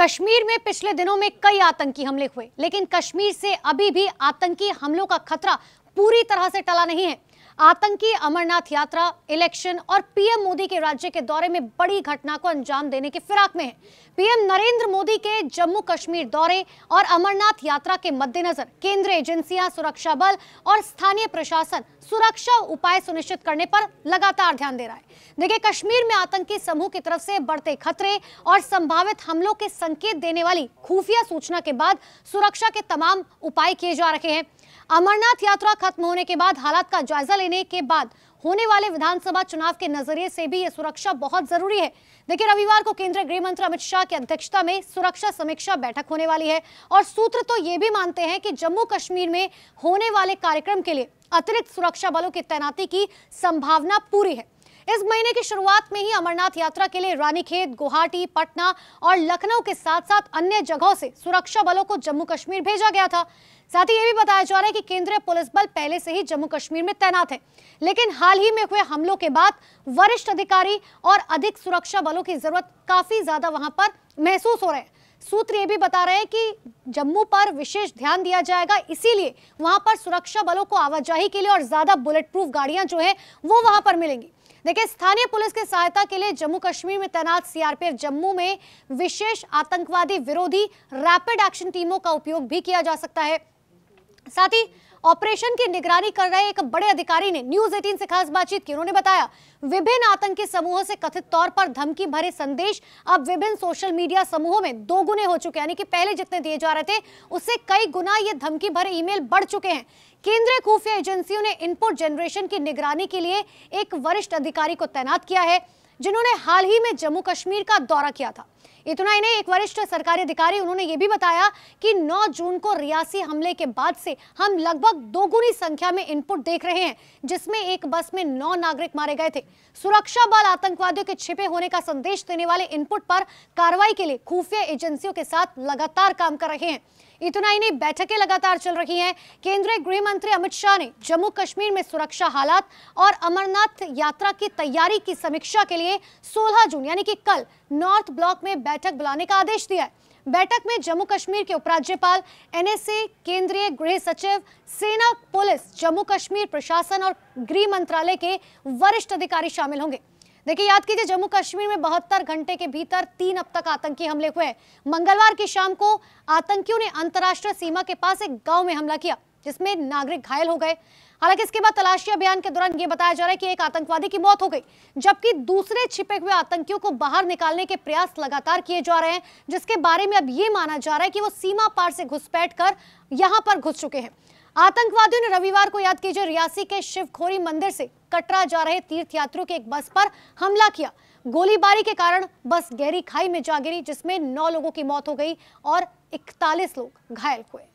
कश्मीर में पिछले दिनों में कई आतंकी हमले हुए लेकिन कश्मीर से अभी भी आतंकी हमलों का खतरा पूरी तरह से टला नहीं है आतंकी अमरनाथ यात्रा इलेक्शन और पीएम मोदी के राज्य के दौरे में बड़ी घटना को अंजाम देने के फिराक में है पीएम नरेंद्र मोदी के जम्मू कश्मीर दौरे और अमरनाथ यात्रा के मद्देनजर केंद्रीय एजेंसियां सुरक्षा बल और स्थानीय प्रशासन सुरक्षा उपाय सुनिश्चित करने पर लगातार ध्यान दे रहा है देखिए कश्मीर में आतंकी समूह की तरफ से बढ़ते खतरे और संभावित हमलों के संकेत देने वाली खुफिया सूचना के बाद सुरक्षा के तमाम उपाय किए जा रहे हैं अमरनाथ यात्रा खत्म होने के बाद हालात का जायजा लेने के बाद होने वाले विधानसभा चुनाव के नजरिए से भी ये सुरक्षा बहुत जरूरी है देखिए रविवार को केंद्रीय गृह मंत्री अमित शाह की अध्यक्षता में सुरक्षा समीक्षा बैठक होने वाली है और सूत्र तो ये भी मानते हैं कि जम्मू कश्मीर में होने वाले कार्यक्रम के लिए अतिरिक्त सुरक्षा बलों की तैनाती की संभावना पूरी है इस महीने की शुरुआत में ही अमरनाथ यात्रा के लिए रानीखेत गुवाहाटी पटना और लखनऊ के साथ साथ अन्य जगहों से सुरक्षा बलों को जम्मू कश्मीर भेजा गया था साथ ही ये भी बताया जा रहा है कि केंद्रीय पुलिस बल पहले से ही जम्मू कश्मीर में तैनात है लेकिन हाल ही में हुए हमलों के बाद वरिष्ठ अधिकारी और अधिक सुरक्षा बलों की जरूरत काफी ज्यादा वहां पर महसूस हो रहे हैं सूत्र ये भी बता रहे हैं कि जम्मू पर विशेष ध्यान दिया जाएगा इसीलिए वहां पर सुरक्षा बलों को आवाजाही के लिए और ज्यादा बुलेट प्रूफ गाड़ियां जो है वो वहां पर मिलेंगी देखिए स्थानीय पुलिस की सहायता के लिए जम्मू कश्मीर में तैनात सीआरपीएफ जम्मू में विशेष आतंकवादी विरोधी रैपिड एक्शन टीमों का उपयोग भी किया जा सकता है साथ ही ऑपरेशन की निगरानी कर रहे एक बड़े अधिकारी ने न्यूज 18 से खास बातचीत की उन्होंने बताया विभिन्न आतंकी समूहों से कथित तौर पर धमकी भरे संदेश अब विभिन्न सोशल मीडिया समूहों में दोगुने हो चुके यानी कि पहले जितने दिए जा रहे थे उससे कई गुना ये धमकी भरे ईमेल बढ़ चुके हैं केंद्रीय खुफिया एजेंसियों ने इनपुट जनरेशन की निगरानी के लिए एक वरिष्ठ अधिकारी को तैनात किया है जिन्होंने हाल ही में जम्मू कश्मीर का दौरा किया था इतना ही नहीं एक वरिष्ठ सरकारी अधिकारी उन्होंने ये भी बताया कि 9 जून को रियासी हमले के बाद से हम लगभग दोगुनी संख्या में इनपुट देख रहे हैं जिसमें एक बस में नौ नागरिक मारे गए थे सुरक्षा बल आतंकवादियों के छिपे होने का संदेश देने वाले इनपुट पर कार्रवाई के लिए खुफिया एजेंसियों के साथ लगातार काम कर रहे हैं इतना ही नहीं बैठकें लगातार चल रही हैं केंद्रीय गृह मंत्री अमित शाह ने जम्मू कश्मीर में सुरक्षा हालात और अमरनाथ यात्रा की तैयारी की समीक्षा के लिए 16 जून यानी कि कल नॉर्थ ब्लॉक में लिए बैठक बुलाने का आदेश दिया है बैठक में जम्मू कश्मीर के उपराज्यपाल एनएसए केंद्रीय गृह सचिव सेना पुलिस जम्मू कश्मीर प्रशासन और गृह मंत्रालय के वरिष्ठ अधिकारी शामिल होंगे देखिए याद कीजिए जम्मू कश्मीर में बहत्तर घंटे के भीतर तीन अब तक आतंकी हमले हुए मंगलवार की शाम को आतंकियों ने अंतर्राष्ट्रीय सीमा के पास एक गांव में हमला किया जिसमें नागरिक घायल हो गए हालांकि इसके बाद तलाशी अभियान के दौरान यह बताया जा रहा है कि एक आतंकवादी की मौत हो गई जबकि दूसरे छिपे हुए आतंकियों को बाहर निकालने के प्रयास लगातार किए जा रहे हैं जिसके बारे में अब ये माना जा रहा है कि वो सीमा पार से घुसपैठ कर यहां पर घुस चुके हैं आतंकवादियों ने रविवार को याद कीजिए रियासी के शिवखोरी मंदिर से कटरा जा रहे तीर्थयात्रियों के एक बस पर हमला किया गोलीबारी के कारण बस गहरी खाई में जा गिरी जिसमें नौ लोगों की मौत हो गई और इकतालीस लोग घायल हुए